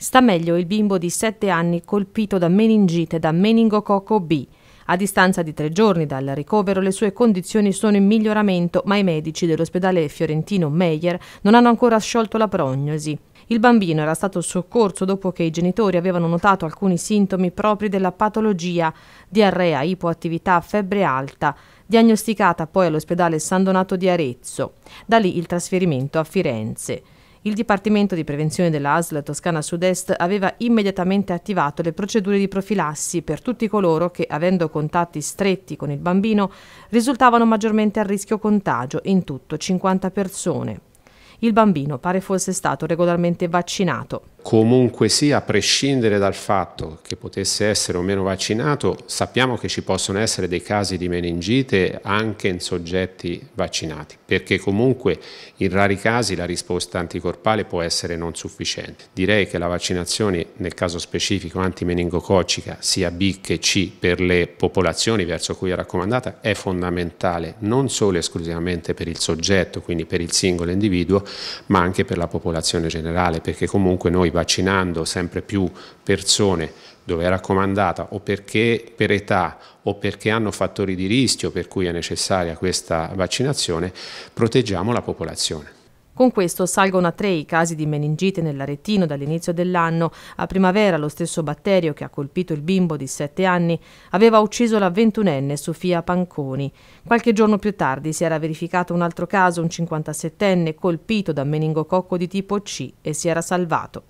Sta meglio il bimbo di 7 anni colpito da meningite da meningococco B. A distanza di tre giorni dal ricovero le sue condizioni sono in miglioramento, ma i medici dell'ospedale fiorentino Meyer non hanno ancora sciolto la prognosi. Il bambino era stato soccorso dopo che i genitori avevano notato alcuni sintomi propri della patologia, diarrea, ipoattività, febbre alta, diagnosticata poi all'ospedale San Donato di Arezzo. Da lì il trasferimento a Firenze. Il Dipartimento di Prevenzione dell'ASL Toscana Sud-Est aveva immediatamente attivato le procedure di profilassi per tutti coloro che, avendo contatti stretti con il bambino, risultavano maggiormente a rischio contagio, in tutto 50 persone. Il bambino pare fosse stato regolarmente vaccinato. Comunque sia, a prescindere dal fatto che potesse essere o meno vaccinato, sappiamo che ci possono essere dei casi di meningite anche in soggetti vaccinati, perché comunque in rari casi la risposta anticorpale può essere non sufficiente. Direi che la vaccinazione, nel caso specifico antimeningococcica, sia B che C per le popolazioni verso cui è raccomandata, è fondamentale non solo esclusivamente per il soggetto, quindi per il singolo individuo, ma anche per la popolazione generale, perché comunque noi vaccinando sempre più persone dove è raccomandata o perché per età o perché hanno fattori di rischio per cui è necessaria questa vaccinazione, proteggiamo la popolazione. Con questo salgono a tre i casi di meningite nell'Aretino dall'inizio dell'anno. A primavera lo stesso batterio che ha colpito il bimbo di 7 anni aveva ucciso la ventunenne Sofia Panconi. Qualche giorno più tardi si era verificato un altro caso, un 57enne colpito da meningococco di tipo C e si era salvato.